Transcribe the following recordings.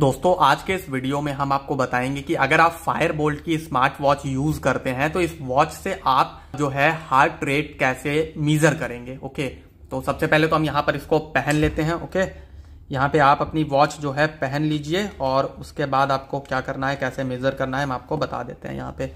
दोस्तों आज के इस वीडियो में हम आपको बताएंगे कि अगर आप फायर बोल्ट की स्मार्ट वॉच यूज करते हैं तो इस वॉच से आप जो है हार्ट रेट कैसे मीजर करेंगे ओके तो सबसे पहले तो हम यहाँ पर इसको पहन लेते हैं ओके यहाँ पे आप अपनी वॉच जो है पहन लीजिए और उसके बाद आपको क्या करना है कैसे मेजर करना है हम आपको बता देते हैं यहाँ पे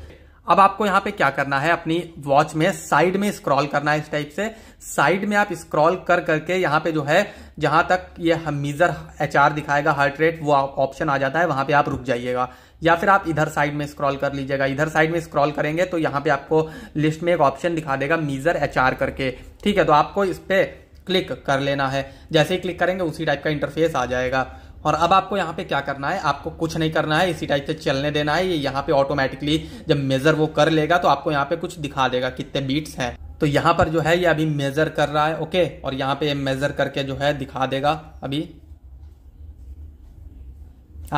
अब आपको यहाँ पे क्या करना है अपनी वॉच में साइड में स्क्रॉल करना है इस टाइप से साइड में आप स्क्रॉल कर करके यहाँ पे जो है जहां तक ये मीज़र एच दिखाएगा हार्ट रेट वो ऑप्शन आ जाता है वहां पे आप रुक जाइएगा या फिर आप इधर साइड में स्क्रॉल कर लीजिएगा इधर साइड में स्क्रॉल करेंगे तो यहाँ पे आपको लिस्ट में एक ऑप्शन दिखा देगा मीज़र एच करके ठीक है तो आपको इस पर क्लिक कर लेना है जैसे ही क्लिक करेंगे उसी टाइप का इंटरफेस आ जाएगा और अब आपको यहाँ पे क्या करना है आपको कुछ नहीं करना है इसी टाइप से चलने देना है ये यहाँ पे ऑटोमेटिकली जब मेजर वो कर लेगा तो आपको यहाँ पे कुछ दिखा देगा कितने बीट्स हैं तो यहां पर जो है ये अभी मेज़र कर रहा है ओके और यहां पे मेज़र करके जो है दिखा देगा अभी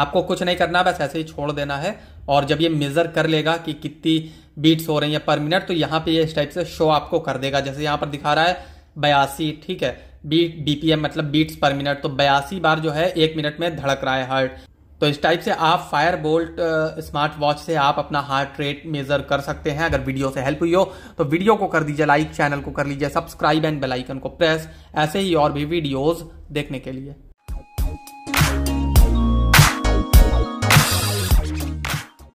आपको कुछ नहीं करना बस ऐसे ही छोड़ देना है और जब ये मेज़र कर लेगा कि कितनी बीट्स हो रही है पर मिनट तो यहां पे ये इस टाइप से शो आपको कर देगा जैसे यहां पर दिखा रहा है बयासी ठीक है बीट बीपीएम मतलब बीट्स पर मिनट तो बयासी बार जो है एक मिनट में धड़क रहा है हार्ट तो इस टाइप से आप फायर बोल्ट स्मार्ट वॉच से आप अपना हार्ट रेट मेजर कर सकते हैं अगर वीडियो से हेल्प हुई हो तो वीडियो को कर दीजिए लाइक चैनल को कर लीजिए सब्सक्राइब एंड बेल आइकन को प्रेस ऐसे ही और भी वीडियोस देखने के लिए